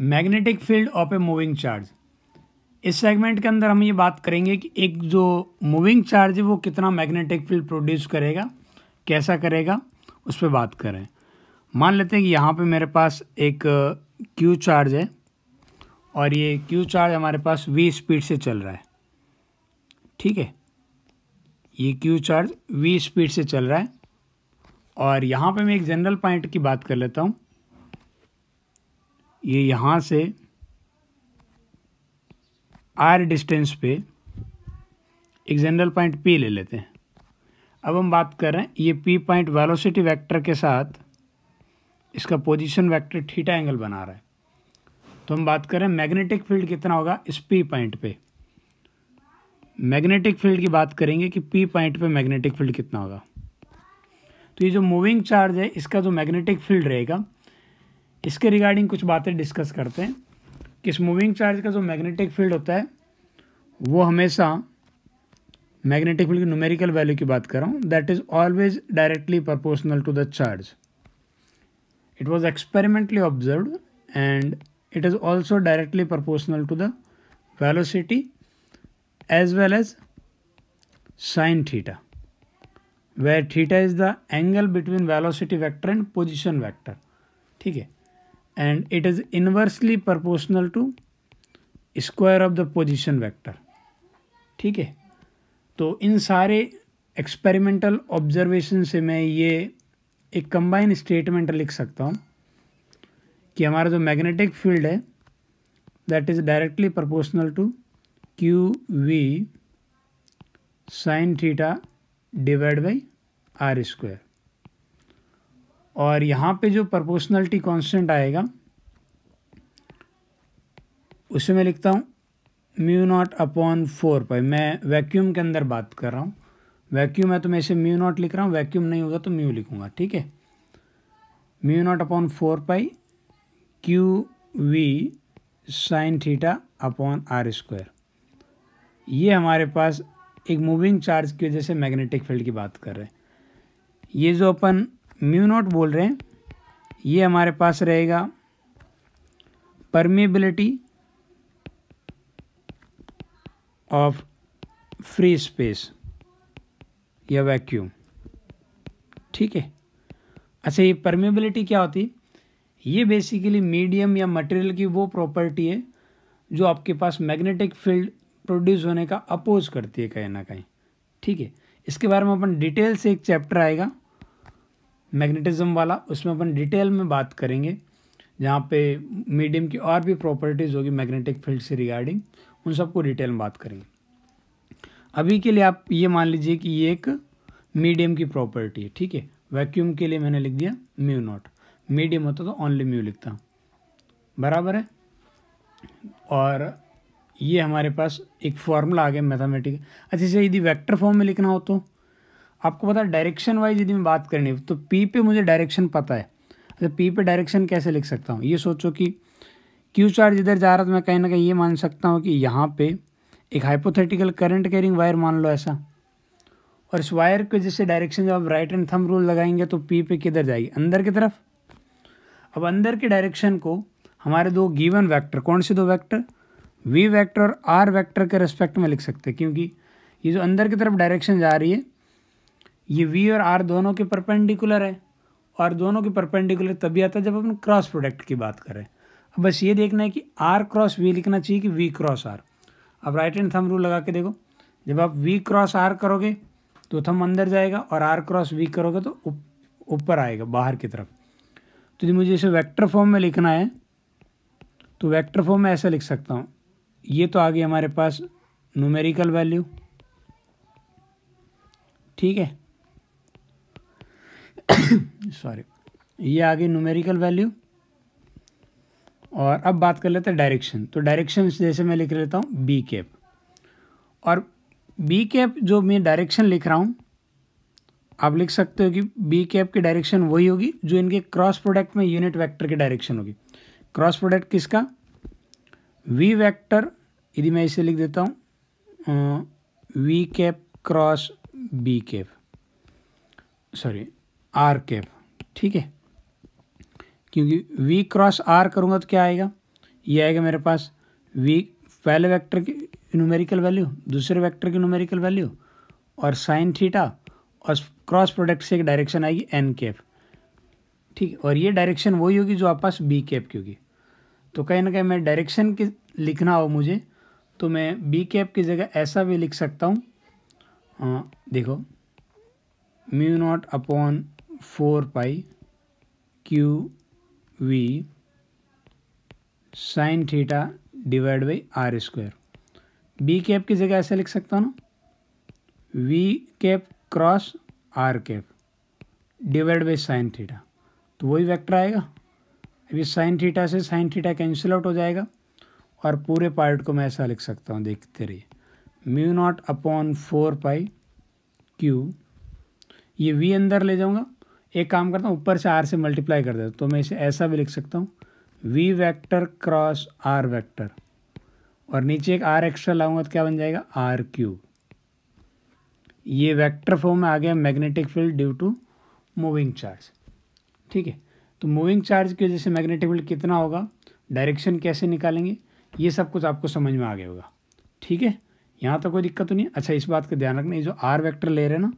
magnetic field of a moving charge इस segment के अंदर हम ये बात करेंगे कि एक जो मूविंग चार्ज है वो कितना मैग्नेटिक फील्ड प्रोड्यूस करेगा कैसा करेगा उस पर बात करें मान लेते हैं कि यहाँ पे मेरे पास एक क्यू चार्ज है और ये क्यू चार्ज हमारे पास वी स्पीड से चल रहा है ठीक है ये क्यू चार्ज वी स्पीड से चल रहा है और यहाँ पे मैं एक जनरल पॉइंट की बात कर लेता हूँ ये यहाँ से आर डिस्टेंस पे एक जनरल पॉइंट पी ले लेते हैं अब हम बात कर रहे हैं ये पी पॉइंट वेलोसिटी वेक्टर के साथ इसका पोजीशन वेक्टर थीटा एंगल बना रहा है तो हम बात कर रहे हैं मैग्नेटिक फील्ड कितना होगा इस पी पॉइंट पे मैग्नेटिक फील्ड की बात करेंगे कि पी पॉइंट पे मैग्नेटिक फील्ड कितना होगा तो ये जो मूविंग चार्ज है इसका जो मैग्नेटिक फील्ड रहेगा इसके रिगार्डिंग कुछ बातें डिस्कस करते हैं कि इस मूविंग चार्ज का जो मैग्नेटिक फील्ड होता है वो हमेशा मैग्नेटिक फील्ड की न्यूमेरिकल वैल्यू की बात कर रहा हूँ that is always directly proportional to the charge it was experimentally observe and it is also directly proportional to the velocity as well as sine theta where theta is the angle between velocity vector and position vector ठीक है and it is inversely proportional to square of the position vector ठीक है तो इन सारे experimental observation से मैं ये एक कंबाइन स्टेटमेंट लिख सकता हूँ कि हमारा जो मैग्नेटिक फील्ड है that is directly proportional to Q V sine theta divide by R square और यहाँ पे जो प्रपोर्शनलिटी कांस्टेंट आएगा उसे मैं लिखता हूँ mu naught upon four pi मैं वैक्यूम के अंदर बात कर रहा हूँ वैक्यूम है तो मैं इसे म्यू नॉट लिख रहा हूँ वैक्यूम नहीं होगा तो म्यू लिखूँगा ठीक है mu naught upon four pi Q V sine theta upon R square ये हमारे पास एक मूविंग चार्ज की वजह से मैग्नेटिक फील्ड की बात कर रहे हैं ये जो अपन म्यू नोट बोल रहे हैं ये हमारे पास रहेगा परमेबिलिटी ऑफ फ्री स्पेस या वैक्यूम ठीक है अच्छा ये परमेबिलिटी क्या होती है ये बेसिकली मीडियम या मटेरियल की वो प्रॉपर्टी है जो आपके पास मैग्नेटिक फील्ड प्रोड्यूस होने का अपोज करती है कहीं ना कहीं ठीक है इसके बारे में अपन डिटेल से एक चैप्टर आएगा मैग्नेटिज्म वाला उसमें अपन डिटेल में बात करेंगे जहाँ पे मीडियम की और भी प्रॉपर्टीज़ होगी मैग्नेटिक फील्ड से रिगार्डिंग उन सबको डिटेल में बात करेंगे अभी के लिए आप ये मान लीजिए कि ये एक मीडियम की प्रॉपर्टी है ठीक है वैक्यूम के लिए मैंने लिख दिया म्यू नॉट मीडियम होता तो ओनली म्यू लिखता हूँ बराबर है और ये हमारे पास एक फॉर्मूला आ गया मैथामेटिक अच्छा यदि वैक्टर फॉर्म में लिखना हो तो आपको पता है डायरेक्शन वाइज यदि मैं बात करनी तो पी पे मुझे डायरेक्शन पता है अच्छा पी पे डायरेक्शन कैसे लिख सकता हूँ ये सोचो कि क्यू चार्ज इधर जा रहा तो मैं कहीं ना कहीं ये मान सकता हूँ कि यहाँ पे एक हाइपोथेटिकल करंट कैरिंग वायर मान लो ऐसा और इस वायर के जैसे डायरेक्शन जब आप राइट एंड थम रूल लगाएंगे तो पी पे किधर जाएगी अंदर की तरफ अब अंदर के डायरेक्शन को हमारे दो गिवन वैक्टर कौन से दो वैक्टर वी वैक्टर और आर वैक्टर के रेस्पेक्ट में लिख सकते हैं क्योंकि ये जो अंदर की तरफ डायरेक्शन जा रही है ये वी और आर दोनों के परपेंडिकुलर है और दोनों के परपेंडिकुलर तभी आता है जब अपन क्रॉस प्रोडक्ट की बात करें अब बस ये देखना है कि आर क्रॉस वी लिखना चाहिए कि वी क्रॉस आर अब राइट हैंड थम रूल लगा के देखो जब आप वी क्रॉस आर करोगे तो थम अंदर जाएगा और आर क्रॉस वी करोगे तो ऊपर आएगा बाहर की तरफ तो जब मुझे इसे वैक्टर फॉर्म में लिखना है तो वैक्टर फॉर्म में ऐसा लिख सकता हूँ ये तो आ गई हमारे पास न्यूमेरिकल वैल्यू ठीक है सॉरी ये आ गई न्यूमेरिकल वैल्यू और अब बात कर लेते हैं डायरेक्शन तो डायरेक्शन जैसे मैं लिख लेता हूँ बी कैप और बी कैप जो मैं डायरेक्शन लिख रहा हूँ आप लिख सकते हो कि बी कैप की डायरेक्शन वही होगी जो इनके क्रॉस प्रोडक्ट में यूनिट वैक्टर की डायरेक्शन होगी क्रॉस प्रोडक्ट किसका वी वैक्टर यदि मैं इसे लिख देता हूँ V cap cross B cap sorry R cap ठीक है क्योंकि वी क्रॉस आर करूँगा तो क्या आएगा ये आएगा मेरे पास वी पहले वेक्टर की न्यूमेरिकल वैल्यू दूसरे वेक्टर की न्यूमेरिकल वैल्यू और साइन थीटा और क्रॉस प्रोडक्ट से एक डायरेक्शन आएगी एन कैप ठीक और ये डायरेक्शन वही होगी जो आप पास बी कैप की होगी तो कहीं ना कहीं मैं डायरेक्शन के लिखना हो मुझे तो मैं बी कैप की जगह ऐसा भी लिख सकता हूँ देखो mu naught upon four pi Q V sine theta divide by R square B cap की जगह ऐसे लिख सकता हूँ ना V cap cross R cap divide by sine theta तो वही वेक्टर आएगा अभी साइन थीटा से साइन थीटा कैंसिल आउट हो जाएगा और पूरे पार्ट को मैं ऐसा लिख सकता हूँ देखते रहिए mu naught upon four pi Q ये वी अंदर ले जाऊँगा एक काम करता हूँ ऊपर से आर से मल्टीप्लाई कर देता तो मैं इसे ऐसा भी लिख सकता हूँ V vector cross R vector और नीचे एक आर एक्स्ट्रा लाऊंगा तो क्या बन जाएगा आर क्यूब ये वैक्टर फॉर्म में आ गया magnetic field due to moving charge ठीक है तो मूविंग चार्ज की वजह से मैग्नेटिक फील्ड कितना होगा डायरेक्शन कैसे निकालेंगे ये सब कुछ आपको समझ में आ गया होगा ठीक है यहाँ तो कोई दिक्कत तो नहीं अच्छा इस बात का ध्यान रखना ये जो आर वैक्टर ले रहे हैं ना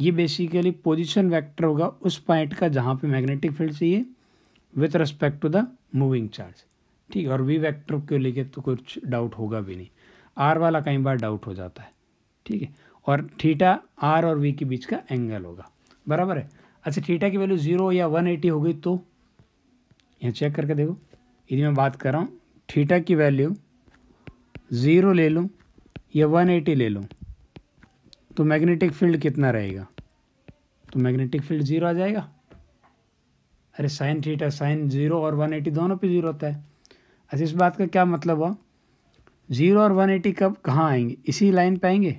ये बेसिकली पोजिशन वैक्टर होगा उस पॉइंट का जहाँ पे मैग्नेटिक फील्ड चाहिए with respect to the moving charge ठीक है और वी वैक्टर को लेके तो कुछ डाउट होगा भी नहीं आर वाला कई बार डाउट हो जाता है ठीक है और थीटा आर और वी के बीच का एंगल होगा बराबर है अच्छा थीटा की वैल्यू ज़ीरो या वन एटी हो गई तो यहाँ चेक करके देखो यदि मैं बात कर रहा हूँ थीटा की वैल्यू ज़ीरो ले लूँ या वन एटी ले लूँ तो मैग्नेटिक फील्ड कितना रहेगा तो मैग्नेटिक फील्ड ज़ीरो आ जाएगा अरे साइन थीटा साइन ज़ीरो और वन एटी दोनों पे ज़ीरो होता है अच्छा इस बात का क्या मतलब हुआ ज़ीरो और वन एटी कब कहाँ आएंगे इसी लाइन पे आएंगे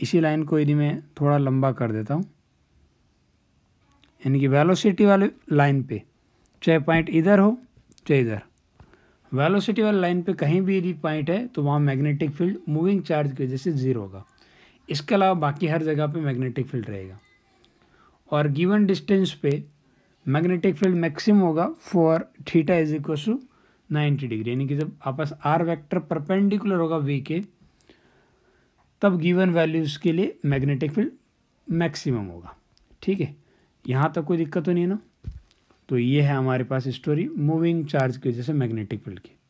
इसी लाइन को यदि मैं थोड़ा लंबा कर देता हूँ यानी कि वेलोसिटी वाले लाइन पे चाहे पॉइंट इधर हो चाहे इधर वेलोसिटी वाली लाइन पे कहीं भी यदि पॉइंट है तो वहाँ मैग्नेटिक फील्ड मूविंग चार्ज की वजह से ज़ीरो होगा इसके अलावा बाकी हर जगह पे मैग्नेटिक फील्ड रहेगा और गिवन डिस्टेंस पे मैग्नेटिक फील्ड मैक्सिमम होगा for theta is equal to ninety degree यानी कि जब आपस आर वेक्टर परपेंडिकुलर होगा वी के तब गिवन वैल्यूज़ के लिए मैग्नेटिक फील्ड मैक्सिमम होगा ठीक है यहाँ तक कोई दिक्कत तो नहीं है ना तो ये है हमारे पास स्टोरी मूविंग चार्ज की वजह से मैग्नेटिक फील्ड की